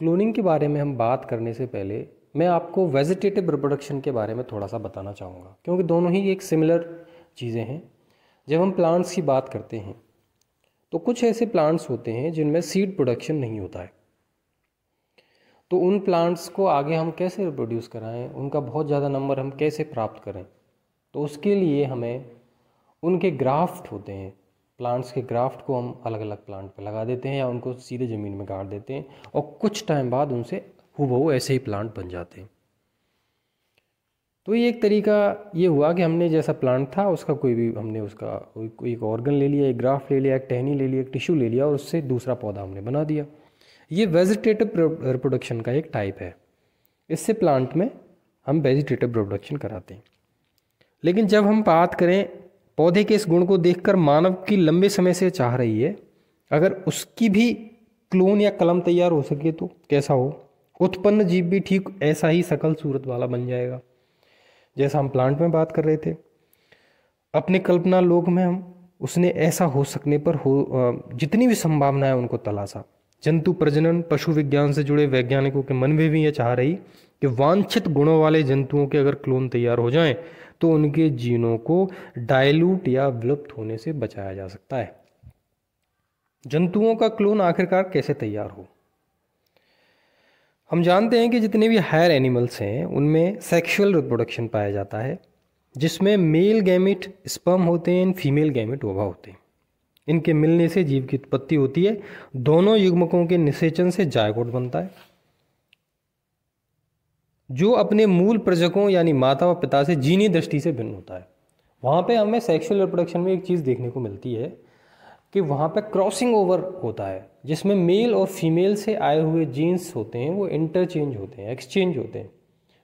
cloning के बारे में हम बात करने से पहले मैं आपको वेजिटेटिव रिप्रोडक्शन के बारे में थोड़ा सा बताना चाहूँगा क्योंकि दोनों ही एक सिमिलर चीज़ें हैं जब हम प्लांट्स की बात करते हैं तो कुछ ऐसे प्लांट्स होते हैं जिनमें सीड प्रोडक्शन नहीं होता है तो उन प्लांट्स को आगे हम कैसे रिप्रोड्यूस कराएं उनका बहुत ज़्यादा नंबर हम कैसे प्राप्त करें तो उसके लिए हमें उनके ग्राफ्ट होते हैं प्लांट्स के ग्राफ्ट को हम अलग अलग प्लांट पर लगा देते हैं या उनको सीधे ज़मीन में गाड़ देते हैं और कुछ टाइम बाद उनसे हु ऐसे ही प्लांट बन जाते हैं तो ये एक तरीका ये हुआ कि हमने जैसा प्लांट था उसका कोई भी हमने उसका कोई एक ऑर्गन ले लिया एक ग्राफ ले लिया एक टहनी ले लिया एक टिश्यू ले लिया और उससे दूसरा पौधा हमने बना दिया ये वेजिटेटिव रिप्रोडक्शन का एक टाइप है इससे प्लांट में हम वेजिटेटिव रिप्रोडक्शन कराते हैं लेकिन जब हम बात करें पौधे के इस गुण को देखकर मानव की लंबे समय से चाह रही है अगर उसकी भी क्लोन या कलम तैयार हो सके तो कैसा हो उत्पन्न जीव भी ठीक ऐसा ही सकल सूरत वाला बन जाएगा जैसा हम प्लांट में बात कर रहे थे अपने कल्पना लोक में हम उसने ऐसा हो सकने पर हो जितनी भी संभावनाएं उनको तलाशा जंतु प्रजनन पशु विज्ञान से जुड़े वैज्ञानिकों के मन में भी यह चाह रही कि वांछित गुणों वाले जंतुओं के अगर क्लोन तैयार हो जाएं तो उनके जीनों को डायलूट या विलुप्त होने से बचाया जा सकता है जंतुओं का क्लोन आखिरकार कैसे तैयार हो हम जानते हैं कि जितने भी हायर एनिमल्स हैं उनमें सेक्सुअल रिप्रोडक्शन पाया जाता है जिसमें मेल गैमिट स्पर्म होते हैं फीमेल गैमिट ओवा होते हैं इनके मिलने से जीव की उत्पत्ति होती है दोनों युग्मकों के निषेचन से जायकोट बनता है जो अपने मूल प्रजकों यानी माता व पिता से जीनी दृष्टि से भिन्न होता है वहाँ पे हमें सेक्सुअल रिप्रोडक्शन में एक चीज़ देखने को मिलती है कि वहाँ पे क्रॉसिंग ओवर होता है जिसमें मेल और फीमेल से आए हुए जीन्स होते हैं वो इंटरचेंज होते हैं एक्सचेंज होते हैं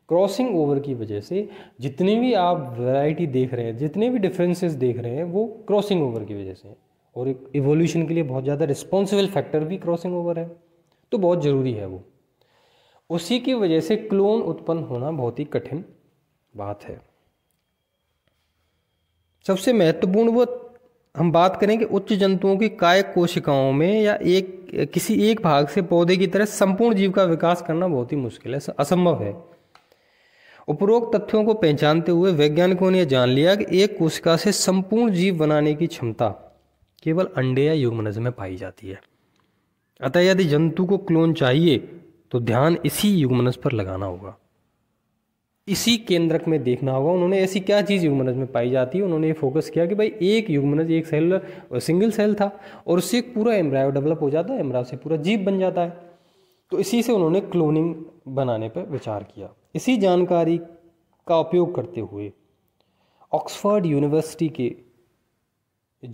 क्रॉसिंग ओवर की वजह से जितने भी आप वैरायटी देख रहे हैं जितने भी डिफरेंसेस देख रहे हैं वो क्रॉसिंग ओवर की वजह से हैं और इवोल्यूशन के लिए बहुत ज़्यादा रिस्पॉन्सिबल फैक्टर भी क्रॉसिंग ओवर है तो बहुत ज़रूरी है वो उसी की वजह से क्लोन उत्पन्न होना बहुत ही कठिन बात है सबसे महत्वपूर्ण वो हम बात करें कि उच्च जंतुओं की काय कोशिकाओं में या एक किसी एक भाग से पौधे की तरह संपूर्ण जीव का विकास करना बहुत ही मुश्किल है असंभव है उपरोक्त तथ्यों को पहचानते हुए वैज्ञानिकों ने जान लिया कि एक कोशिका से संपूर्ण जीव बनाने की क्षमता केवल अंडे या युग्मनज में पाई जाती है अतः यदि जंतु को क्लोन चाहिए तो ध्यान इसी युग्मनज पर लगाना होगा इसी केंद्रक में देखना होगा उन्होंने ऐसी क्या चीज़ युग्मनज में पाई जाती है उन्होंने ये फोकस किया कि भाई एक युग्मनज एक सेल सिंगल सेल था और उससे एक पूरा एम्ब्रायो डेवलप हो जाता है एम्ब्रायो से पूरा जीव बन जाता है तो इसी से उन्होंने क्लोनिंग बनाने पर विचार किया इसी जानकारी का उपयोग करते हुए ऑक्सफर्ड यूनिवर्सिटी के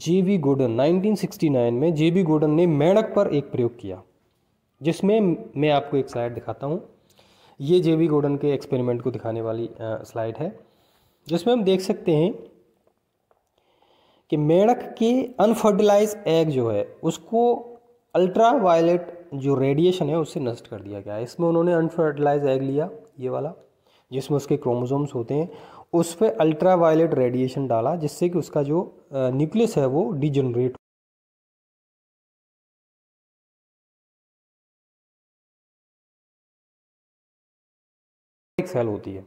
जे वी गोडन 1969 में जे वी गोडन ने मेढक पर एक प्रयोग किया जिसमें मैं आपको एक स्लाइड दिखाता हूँ ये जे वी गोडन के एक्सपेरिमेंट को दिखाने वाली स्लाइड है जिसमें हम देख सकते हैं कि मेढक के अनफर्टिलाइज एग जो है उसको अल्ट्रा वायलेट जो रेडिएशन है उससे नष्ट कर दिया गया इसमें उन्होंने अनफर्टिलाइज एग लिया ये वाला जिसमें उसके क्रोमोसोम्स होते हैं उस पर अल्ट्रा वायलेट रेडिएशन डाला जिससे कि उसका जो न्यूक्लियस है वो डिजनरेट एक सेल होती है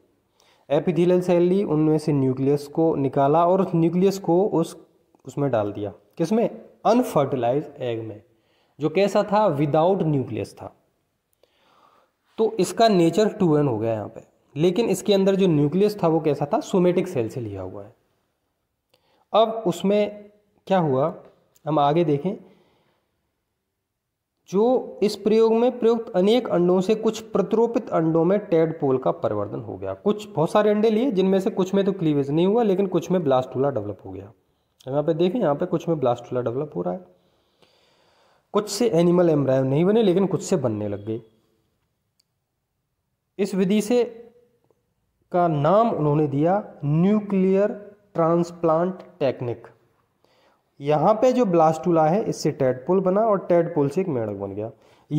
एपिथेलियल सेल ली उनमें से न्यूक्लियस को निकाला और उस न्यूक्लियस को उस उसमें डाल दिया किसमें अनफर्टिलाइज एग में जो कैसा था विदाउट न्यूक्लियस था तो इसका नेचर टू एन हो गया यहाँ पे लेकिन इसके अंदर जो न्यूक्लियस था वो कैसा था सोमेटिक सेल से लिया हुआ है अब उसमें क्या हुआ हम आगे देखें जो इस प्रयोग में प्रयुक्त अनेक अंडों से कुछ प्रतिरोपित अंडों में टेड पोल का परिवर्तन हो गया कुछ बहुत सारे अंडे लिए जिनमें से कुछ में तो क्लीवेज नहीं हुआ लेकिन कुछ में ब्लास्टूला डेवलप हो गया यहाँ पे देखें यहाँ पे कुछ में ब्लास्टूला डेवलप हो रहा है कुछ से एनिमल एम्ब्रायो नहीं बने लेकिन कुछ से बनने लग गए इस विधि से का नाम उन्होंने दिया न्यूक्लियर ट्रांसप्लांट टेक्निक यहाँ पे जो ब्लास्टूला है इससे टेडपोल बना और टेडपोल से एक मेढक बन गया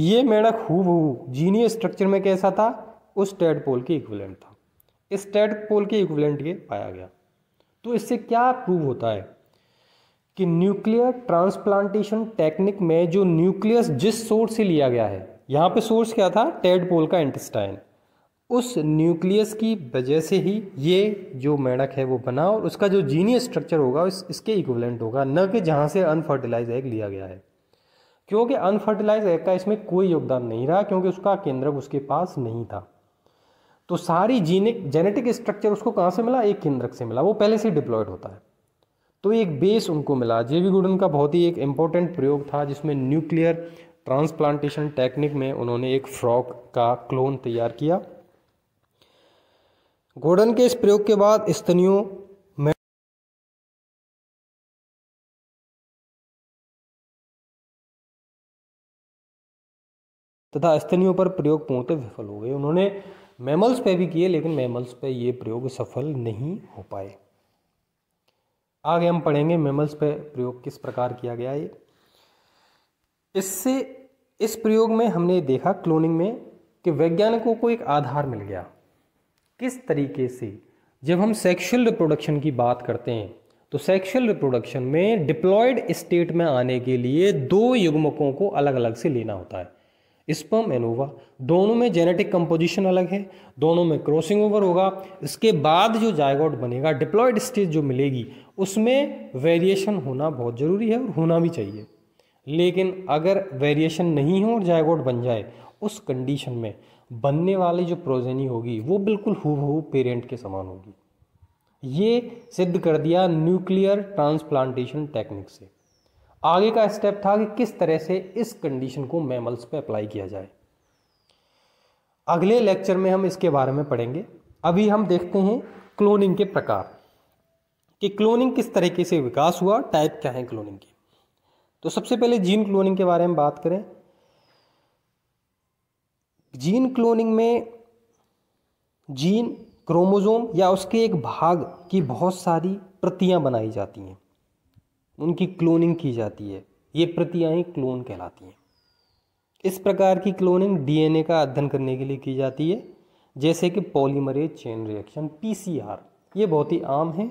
ये मेढक हु जीनिय स्ट्रक्चर में कैसा था उस टेडपोल के इक्विवेलेंट था इस टेडपोल के इक्विवेलेंट ये पाया गया तो इससे क्या प्रूव होता है कि न्यूक्लियर ट्रांसप्लांटेशन टेक्निक में जो न्यूक्लियस जिस सोर्स से लिया गया है यहाँ पे सोर्स क्या था टेडपोल का इंटेस्टाइन उस न्यूक्लियस की वजह से ही ये जो मेढक है वो बना और उसका जो जीनियस स्ट्रक्चर होगा इस, इसके इक्वलेंट होगा न कि जहाँ से अनफर्टिलाइज एग लिया गया है क्योंकि अनफर्टिलाइज एग का इसमें कोई योगदान नहीं रहा क्योंकि उसका केंद्रक उसके पास नहीं था तो सारी जीनिक जेनेटिक स्ट्रक्चर उसको कहाँ से मिला एक केंद्रक से मिला वो पहले से डिप्लॉयड होता है तो एक बेस उनको मिला जेवी गुडन का बहुत ही एक इम्पोर्टेंट प्रयोग था जिसमें न्यूक्लियर ट्रांसप्लांटेशन टेक्निक में उन्होंने एक फ्रॉक का क्लोन तैयार किया गोर्डन के इस प्रयोग के बाद स्तनियों तथा स्तनियों पर प्रयोग पहुंचते विफल हो गए उन्होंने मैमल्स पे भी किए लेकिन मैमल्स पे ये प्रयोग सफल नहीं हो पाए आगे हम पढ़ेंगे मैमल्स पे प्रयोग किस प्रकार किया गया ये इससे इस प्रयोग में हमने देखा क्लोनिंग में कि वैज्ञानिकों को एक आधार मिल गया किस तरीके से जब हम सेक्सुअल रिप्रोडक्शन की बात करते हैं तो सेक्सुअल रिप्रोडक्शन में डिप्लॉयड स्टेट में आने के लिए दो युग्मकों को अलग अलग से लेना होता है स्पर्म एनोवा दोनों में जेनेटिक कंपोजिशन अलग है दोनों में क्रॉसिंग ओवर होगा इसके बाद जो जायगॉट बनेगा डिप्लॉयड स्टेज जो मिलेगी उसमें वेरिएशन होना बहुत ज़रूरी है और होना भी चाहिए लेकिन अगर वेरिएशन नहीं हो और जायगॉट बन जाए उस कंडीशन में बनने वाली जो प्रोजेनी होगी वो बिल्कुल हु पेरेंट के समान होगी ये सिद्ध कर दिया न्यूक्लियर ट्रांसप्लांटेशन टेक्निक से आगे का स्टेप था कि किस तरह से इस कंडीशन को मैमल्स पे अप्लाई किया जाए अगले लेक्चर में हम इसके बारे में पढ़ेंगे अभी हम देखते हैं क्लोनिंग के प्रकार कि क्लोनिंग किस तरीके से विकास हुआ टाइप क्या है क्लोनिंग की तो सबसे पहले जीन क्लोनिंग के बारे में बात करें जीन क्लोनिंग में जीन क्रोमोज़ोम या उसके एक भाग की बहुत सारी प्रतियां बनाई जाती हैं उनकी क्लोनिंग की जाती है ये प्रतियां ही क्लोन कहलाती हैं इस प्रकार की क्लोनिंग डीएनए का अध्ययन करने के लिए की जाती है जैसे कि पॉलीमरेज चेन रिएक्शन पीसीआर ये बहुत ही आम है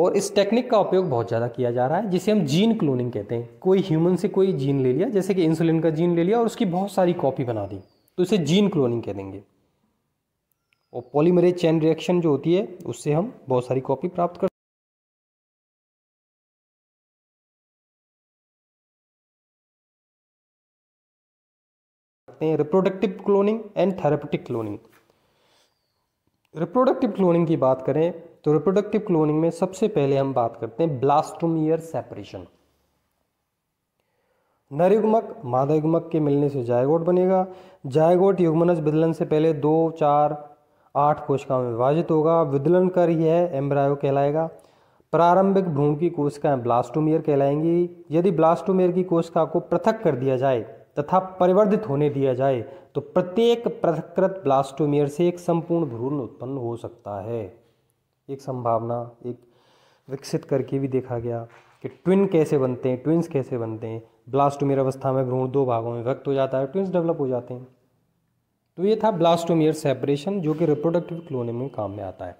और इस टेक्निक का उपयोग बहुत ज़्यादा किया जा रहा है जिसे हम जीन क्लोनिंग कहते हैं कोई ह्यूमन से कोई जीन ले लिया जैसे कि इंसुलिन का जीन ले लिया और उसकी बहुत सारी कॉपी बना दी तो इसे जीन क्लोनिंग कह देंगे और पॉलीमरेज चैन रिएक्शन जो होती है उससे हम बहुत सारी कॉपी प्राप्त कर सकते हैं reproductive cloning and therapeutic cloning reproductive cloning की बात करें तो रिप्रोडक्टिव क्लोनिंग में सबसे पहले हम बात करते हैं ब्लास्टोमियर सेपरेशन नर युग्मक मादा युग्मक के मिलने से जायगोट बनेगा जायगोट युग्मनज विदलन से पहले दो चार आठ कोशिकाओं में विभाजित होगा विदलन कर यह एम्ब्रायो कहलाएगा प्रारंभिक भ्रूण की कोशिकाएं ब्लास्टोमियर कहलाएंगी यदि ब्लास्टोमियर की कोशिका को पृथक कर दिया जाए तथा परिवर्धित होने दिया जाए तो प्रत्येक पृथकृत ब्लास्टोमियर से एक संपूर्ण भ्रूण उत्पन्न हो सकता है एक संभावना एक विकसित करके भी देखा गया कि ट्विन कैसे बनते हैं ट्विंस कैसे बनते हैं ब्लास्टोमियर अवस्था में भ्रूण दो भागों में व्यक्त हो जाता है ट्विंस डेवलप हो जाते हैं तो ये था ब्लास्टोमियर सेपरेशन जो कि रिप्रोडक्टिव क्लोनिंग में काम में आता है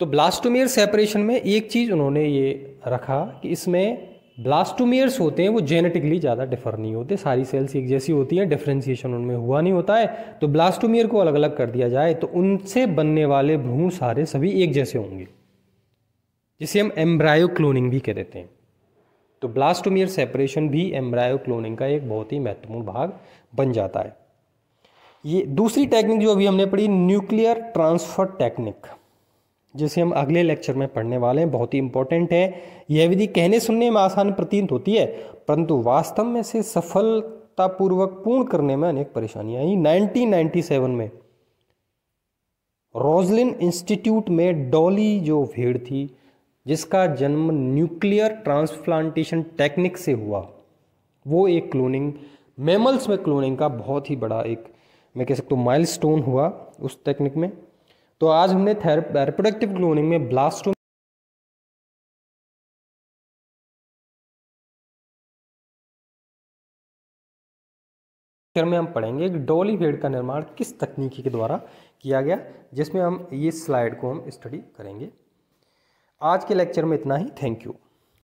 तो ब्लास्टोमियर सेपरेशन में एक चीज़ उन्होंने ये रखा कि इसमें ब्लास्टोमियर्स होते हैं वो जेनेटिकली ज़्यादा डिफर नहीं होते सारी सेल्स एक जैसी होती हैं डिफ्रेंसिएशन उनमें हुआ नहीं होता है तो ब्लास्टोमियर को अलग अलग कर दिया जाए तो उनसे बनने वाले भ्रूण सारे सभी एक जैसे होंगे जिसे हम एम्ब्रायो क्लोनिंग भी कह देते हैं तो ब्लास्टोमियर सेपरेशन भी एम्ब्रायो क्लोनिंग का एक बहुत ही महत्वपूर्ण भाग बन जाता है ये दूसरी टेक्निक जो अभी हमने पढ़ी न्यूक्लियर ट्रांसफ़र टेक्निक जिसे हम अगले लेक्चर में पढ़ने वाले हैं बहुत ही इंपॉर्टेंट है यह विधि कहने सुनने में आसान प्रतीत होती है परंतु वास्तव में से सफलतापूर्वक पूर्ण करने में अनेक परेशानियां आई 1997 में रोजलिन इंस्टीट्यूट में डॉली जो भीड़ थी जिसका जन्म न्यूक्लियर ट्रांसप्लांटेशन टेक्निक से हुआ वो एक क्लोनिंग मेमल्स में क्लोनिंग का बहुत ही बड़ा एक मैं कह सकता हूँ स्टोन हुआ उस टेक्निक में तो आज हमने रिप्रोडक्टिव क्लोनिंग में ब्लास्टो में हम पढ़ेंगे कि डॉली भेड़ का निर्माण किस तकनीकी के द्वारा किया गया जिसमें हम ये स्लाइड को हम स्टडी करेंगे आज के लेक्चर में इतना ही थैंक यू